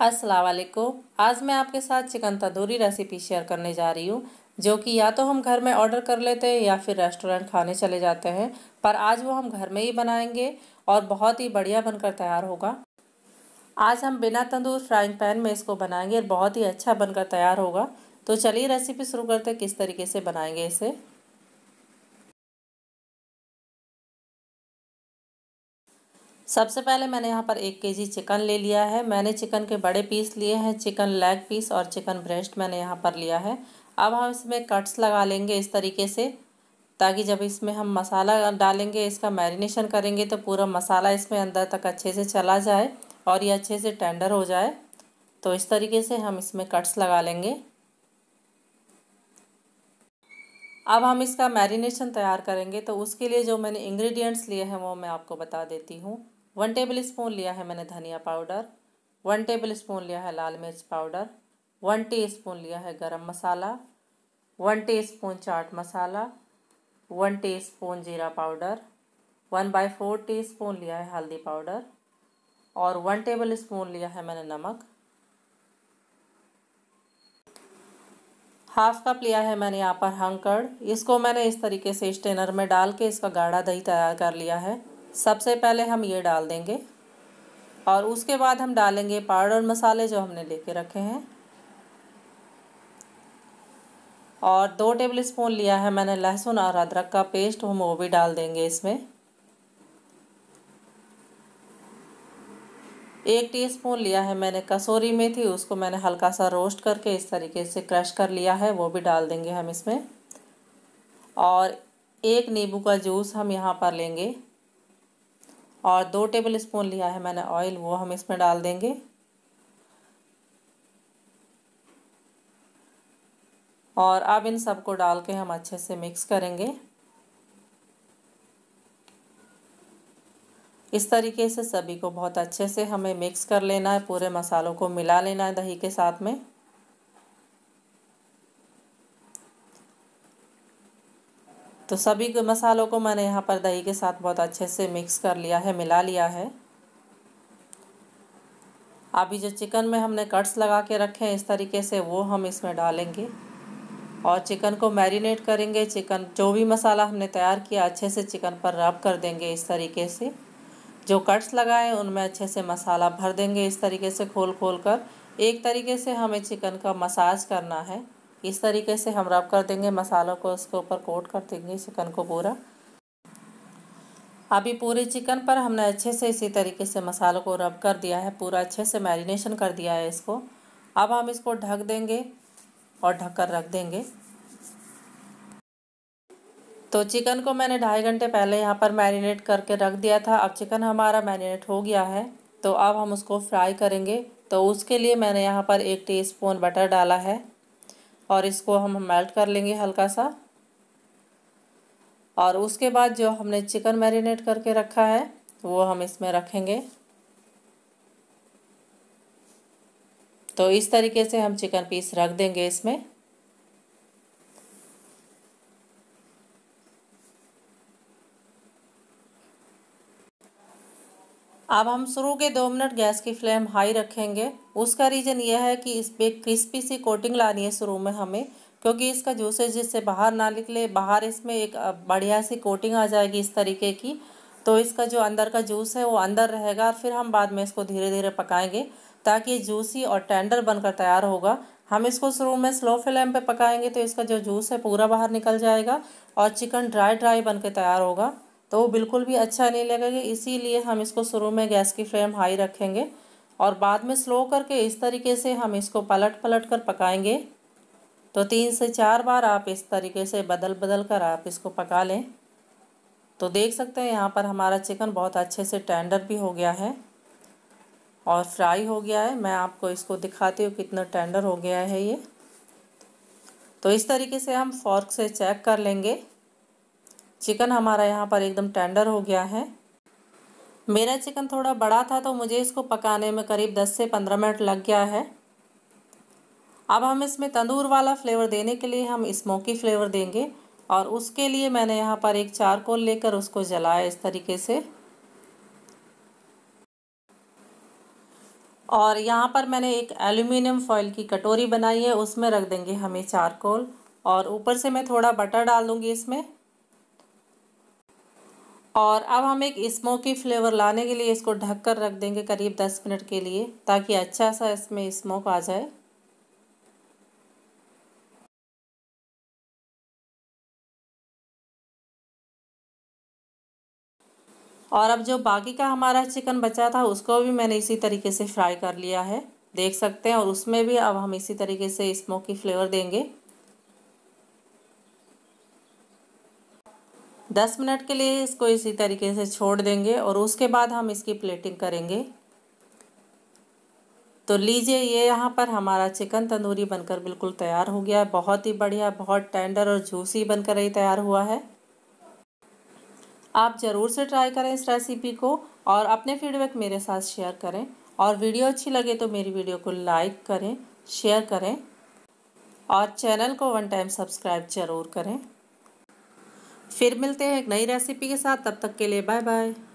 असलकुम आज मैं आपके साथ चिकन तंदूरी रेसिपी शेयर करने जा रही हूँ जो कि या तो हम घर में ऑर्डर कर लेते हैं या फिर रेस्टोरेंट खाने चले जाते हैं पर आज वो हम घर में ही बनाएंगे और बहुत ही बढ़िया बनकर तैयार होगा आज हम बिना तंदूर फ्राइंग पैन में इसको बनाएंगे और बहुत ही अच्छा बनकर तैयार होगा तो चलिए रेसिपी शुरू करते हैं किस तरीके से बनाएंगे इसे सबसे पहले मैंने यहाँ पर एक केजी चिकन ले लिया है मैंने चिकन के बड़े पीस लिए हैं चिकन लेग पीस और चिकन ब्रेस्ट मैंने यहाँ पर लिया है अब हम इसमें कट्स लगा लेंगे इस तरीके से ताकि जब इसमें हम मसाला डालेंगे इसका मैरिनेशन करेंगे तो पूरा मसाला इसमें अंदर तक अच्छे से चला जाए और ये अच्छे से टेंडर हो जाए तो इस तरीके से हम इसमें कट्स लगा लेंगे अब हम इसका मैरिनेशन तैयार करेंगे तो उसके लिए जो मैंने इंग्रेडिएंट्स लिए हैं वो मैं आपको बता देती हूँ वन टेबल स्पून लिया है मैंने धनिया पाउडर वन टेबल स्पून लिया है लाल मिर्च पाउडर वन टी स्पून लिया है garam masala one teaspoon chaat masala one teaspoon जीरा powder one by four teaspoon लिया है हल्दी पाउडर और वन टेबल स्पून लिया है मैंने नमक हाफ कप लिया है मैंने यहाँ पर हंकड़ इसको मैंने इस तरीके से स्टेनर में डाल के इसका गाढ़ा दही तैयार कर लिया है सबसे पहले हम ये डाल देंगे और उसके बाद हम डालेंगे पाउडर मसाले जो हमने लेके रखे हैं और दो टेबल स्पून लिया है मैंने लहसुन और अदरक का पेस्ट हम वो भी डाल देंगे इसमें एक टीस्पून लिया है मैंने कसूरी मेथी उसको मैंने हल्का सा रोस्ट करके इस तरीके से क्रश कर लिया है वो भी डाल देंगे हम इसमें और एक नींबू का जूस हम यहाँ पर लेंगे और दो टेबल स्पून लिया है मैंने ऑयल वो हम इसमें डाल देंगे और अब इन सबको डाल के हम अच्छे से मिक्स करेंगे इस तरीके से सभी को बहुत अच्छे से हमें मिक्स कर लेना है पूरे मसालों को मिला लेना है दही के साथ में तो सभी मसालों को मैंने यहाँ पर दही के साथ बहुत अच्छे से मिक्स कर लिया है मिला लिया है अभी जो चिकन में हमने कट्स लगा के रखे हैं इस तरीके से वो हम इसमें डालेंगे और चिकन को मैरिनेट करेंगे चिकन जो भी मसाला हमने तैयार किया अच्छे से चिकन पर रब कर देंगे इस तरीके से जो कट्स लगाए उनमें अच्छे से मसाला भर देंगे इस तरीके से खोल खोल कर एक तरीके से हमें चिकन का मसाज करना है इस तरीके से हम रब कर देंगे मसालों को इसके ऊपर कोट कर देंगे चिकन को पूरा अभी पूरे चिकन पर हमने अच्छे से इसी तरीके से मसालों को रब कर दिया है पूरा अच्छे से मैरिनेशन कर दिया है इसको अब हम इसको ढक देंगे और ढक कर रख देंगे तो चिकन को मैंने ढाई घंटे पहले यहाँ पर मैरिनेट करके रख दिया था अब चिकन हमारा मैरिनेट हो गया है तो अब हम उसको फ्राई करेंगे तो उसके लिए मैंने यहाँ पर एक टीस्पून बटर डाला है और इसको हम मेल्ट कर लेंगे हल्का सा और उसके बाद जो हमने चिकन मैरिनेट करके रखा है वो हम इसमें रखेंगे तो इस तरीके से हम चिकन पीस रख देंगे इसमें अब हम शुरू के दो मिनट गैस की फ्लेम हाई रखेंगे उसका रीज़न यह है कि इस पर क्रिस्पी सी कोटिंग लानी है शुरू में हमें क्योंकि इसका जूसेज जिससे बाहर ना निकले बाहर इसमें एक बढ़िया सी कोटिंग आ जाएगी इस तरीके की तो इसका जो अंदर का जूस है वो अंदर रहेगा और फिर हम बाद में इसको धीरे धीरे पकाएंगे ताकि जूसी और टेंडर बनकर तैयार होगा हम इसको शुरू में स्लो फ्लेम पे पकाएंगे तो इसका जो जूस है पूरा बाहर निकल जाएगा और चिकन ड्राई ड्राई बन के तैयार होगा तो वो बिल्कुल भी अच्छा नहीं लगेगा इसीलिए हम इसको शुरू में गैस की फ्लेम हाई रखेंगे और बाद में स्लो करके इस तरीके से हम इसको पलट पलट कर पकाएंगे तो तीन से चार बार आप इस तरीके से बदल बदल कर आप इसको पका लें तो देख सकते हैं यहाँ पर हमारा चिकन बहुत अच्छे से टेंडर भी हो गया है और फ्राई हो गया है मैं आपको इसको दिखाती हूँ कितना टेंडर हो गया है ये तो इस तरीके से हम फॉर्क से चेक कर लेंगे चिकन हमारा यहाँ पर एकदम टेंडर हो गया है मेरा चिकन थोड़ा बड़ा था तो मुझे इसको पकाने में करीब 10 से 15 मिनट लग गया है अब हम इसमें तंदूर वाला फ्लेवर देने के लिए हम स्मोकी फ्लेवर देंगे और उसके लिए मैंने यहाँ पर एक चारकोल लेकर उसको जलाया इस तरीके से और यहाँ पर मैंने एक एल्यूमिनियम फॉइल की कटोरी बनाई है उसमें रख देंगे हमें चारकोल और ऊपर से मैं थोड़ा बटर डाल दूँगी इसमें और अब हम एक स्मोकी फ्लेवर लाने के लिए इसको ढक कर रख देंगे करीब दस मिनट के लिए ताकि अच्छा सा इसमें स्मोक आ जाए और अब जो बाकी का हमारा चिकन बचा था उसको भी मैंने इसी तरीके से फ्राई कर लिया है देख सकते हैं और उसमें भी अब हम इसी तरीके से स्मोकी फ्लेवर देंगे दस मिनट के लिए इसको इसी तरीके से छोड़ देंगे और उसके बाद हम इसकी प्लेटिंग करेंगे तो लीजिए ये यहाँ पर हमारा चिकन तंदूरी बनकर बिल्कुल तैयार हो गया है बहुत ही बढ़िया बहुत टेंडर और जूसी बनकर ही तैयार हुआ है आप ज़रूर से ट्राई करें इस रेसिपी को और अपने फीडबैक मेरे साथ शेयर करें और वीडियो अच्छी लगे तो मेरी वीडियो को लाइक करें शेयर करें और चैनल को वन टाइम सब्सक्राइब ज़रूर करें फिर मिलते हैं एक नई रेसिपी के साथ तब तक के लिए बाय बाय